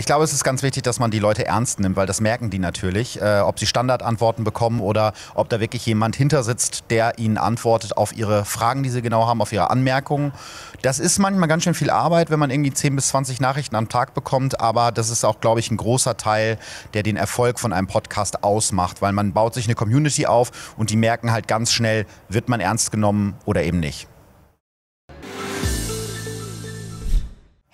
Ich glaube, es ist ganz wichtig, dass man die Leute ernst nimmt, weil das merken die natürlich, äh, ob sie Standardantworten bekommen oder ob da wirklich jemand hinter sitzt, der ihnen antwortet auf ihre Fragen, die sie genau haben, auf ihre Anmerkungen. Das ist manchmal ganz schön viel Arbeit, wenn man irgendwie 10 bis 20 Nachrichten am Tag bekommt, aber das ist auch, glaube ich, ein großer Teil, der den Erfolg von einem Podcast ausmacht, weil man baut sich eine Community auf und die merken halt ganz schnell, wird man ernst genommen oder eben nicht.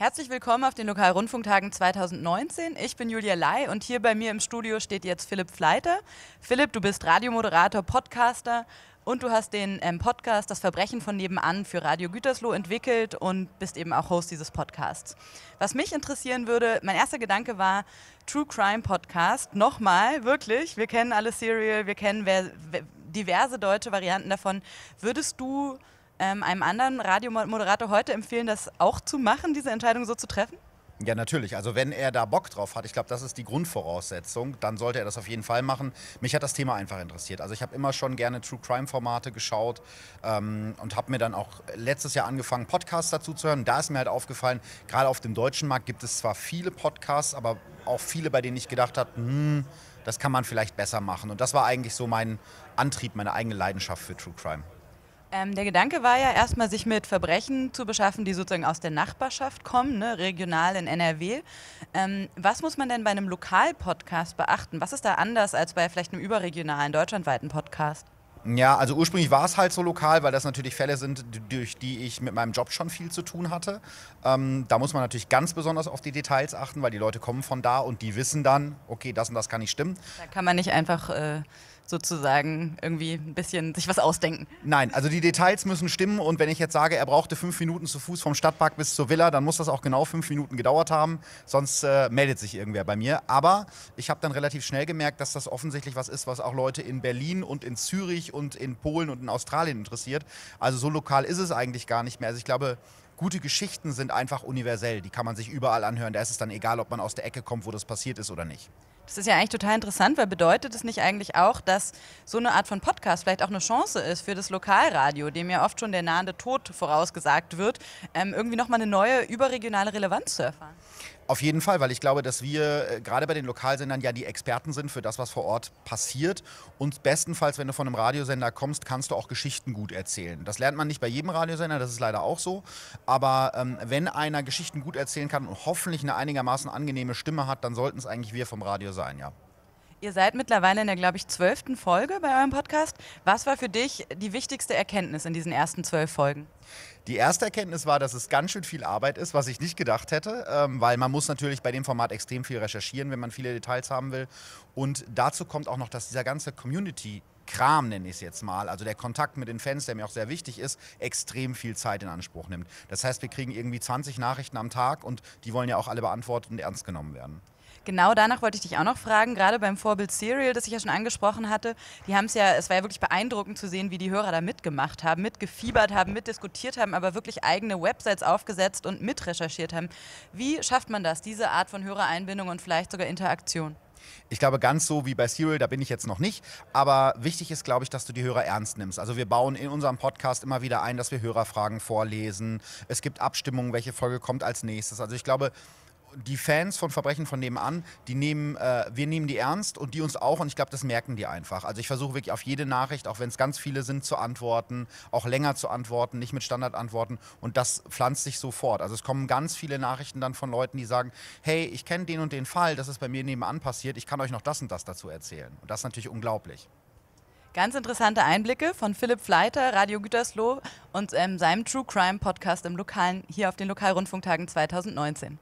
Herzlich willkommen auf den Lokalrundfunktagen 2019. Ich bin Julia Lai und hier bei mir im Studio steht jetzt Philipp Fleiter. Philipp, du bist Radiomoderator, Podcaster und du hast den ähm, Podcast Das Verbrechen von nebenan für Radio Gütersloh entwickelt und bist eben auch Host dieses Podcasts. Was mich interessieren würde, mein erster Gedanke war True Crime Podcast. Nochmal, wirklich, wir kennen alle Serial, wir kennen wer, wer, diverse deutsche Varianten davon. Würdest du ähm, einem anderen Radiomoderator heute empfehlen, das auch zu machen, diese Entscheidung so zu treffen? Ja, natürlich. Also wenn er da Bock drauf hat, ich glaube, das ist die Grundvoraussetzung, dann sollte er das auf jeden Fall machen. Mich hat das Thema einfach interessiert. Also ich habe immer schon gerne True Crime-Formate geschaut ähm, und habe mir dann auch letztes Jahr angefangen, Podcasts dazu zu hören. Da ist mir halt aufgefallen, gerade auf dem deutschen Markt gibt es zwar viele Podcasts, aber auch viele, bei denen ich gedacht habe, hm, das kann man vielleicht besser machen. Und das war eigentlich so mein Antrieb, meine eigene Leidenschaft für True Crime. Ähm, der Gedanke war ja erstmal, sich mit Verbrechen zu beschaffen, die sozusagen aus der Nachbarschaft kommen, ne, regional in NRW. Ähm, was muss man denn bei einem Lokalpodcast beachten? Was ist da anders als bei vielleicht einem überregionalen, deutschlandweiten Podcast? Ja, also ursprünglich war es halt so lokal, weil das natürlich Fälle sind, durch die ich mit meinem Job schon viel zu tun hatte. Ähm, da muss man natürlich ganz besonders auf die Details achten, weil die Leute kommen von da und die wissen dann, okay, das und das kann nicht stimmen. Da kann man nicht einfach. Äh sozusagen irgendwie ein bisschen sich was ausdenken. Nein, also die Details müssen stimmen und wenn ich jetzt sage, er brauchte fünf Minuten zu Fuß vom Stadtpark bis zur Villa, dann muss das auch genau fünf Minuten gedauert haben, sonst äh, meldet sich irgendwer bei mir. Aber ich habe dann relativ schnell gemerkt, dass das offensichtlich was ist, was auch Leute in Berlin und in Zürich und in Polen und in Australien interessiert. Also so lokal ist es eigentlich gar nicht mehr. Also ich glaube, gute Geschichten sind einfach universell. Die kann man sich überall anhören. Da ist es dann egal, ob man aus der Ecke kommt, wo das passiert ist oder nicht. Das ist ja eigentlich total interessant, weil bedeutet es nicht eigentlich auch, dass so eine Art von Podcast vielleicht auch eine Chance ist für das Lokalradio, dem ja oft schon der nahende Tod vorausgesagt wird, ähm, irgendwie nochmal eine neue überregionale Relevanz zu erfahren? Auf jeden Fall, weil ich glaube, dass wir äh, gerade bei den Lokalsendern ja die Experten sind für das, was vor Ort passiert. Und bestenfalls, wenn du von einem Radiosender kommst, kannst du auch Geschichten gut erzählen. Das lernt man nicht bei jedem Radiosender, das ist leider auch so. Aber ähm, wenn einer Geschichten gut erzählen kann und hoffentlich eine einigermaßen angenehme Stimme hat, dann sollten es eigentlich wir vom Radio sein, ja. Ihr seid mittlerweile in der, glaube ich, zwölften Folge bei eurem Podcast. Was war für dich die wichtigste Erkenntnis in diesen ersten zwölf Folgen? Die erste Erkenntnis war, dass es ganz schön viel Arbeit ist, was ich nicht gedacht hätte, ähm, weil man muss natürlich bei dem Format extrem viel recherchieren, wenn man viele Details haben will. Und dazu kommt auch noch, dass dieser ganze Community Kram, nenne ich es jetzt mal, also der Kontakt mit den Fans, der mir auch sehr wichtig ist, extrem viel Zeit in Anspruch nimmt. Das heißt, wir kriegen irgendwie 20 Nachrichten am Tag und die wollen ja auch alle beantwortet und ernst genommen werden genau danach wollte ich dich auch noch fragen, gerade beim Vorbild Serial, das ich ja schon angesprochen hatte, die haben es ja, es war ja wirklich beeindruckend zu sehen, wie die Hörer da mitgemacht haben, mitgefiebert haben, mitdiskutiert haben, aber wirklich eigene Websites aufgesetzt und mitrecherchiert haben. Wie schafft man das, diese Art von Hörereinbindung und vielleicht sogar Interaktion? Ich glaube, ganz so wie bei Serial, da bin ich jetzt noch nicht. Aber wichtig ist, glaube ich, dass du die Hörer ernst nimmst. Also wir bauen in unserem Podcast immer wieder ein, dass wir Hörerfragen vorlesen. Es gibt Abstimmungen, welche Folge kommt als nächstes. Also ich glaube, die Fans von Verbrechen von nebenan, die nehmen, äh, wir nehmen die ernst und die uns auch und ich glaube, das merken die einfach. Also ich versuche wirklich auf jede Nachricht, auch wenn es ganz viele sind, zu antworten, auch länger zu antworten, nicht mit Standardantworten und das pflanzt sich sofort. Also es kommen ganz viele Nachrichten dann von Leuten, die sagen, hey, ich kenne den und den Fall, das ist bei mir nebenan passiert, ich kann euch noch das und das dazu erzählen. Und das ist natürlich unglaublich. Ganz interessante Einblicke von Philipp Fleiter, Radio Gütersloh und ähm, seinem True Crime Podcast im Lokalen hier auf den Lokalrundfunktagen 2019.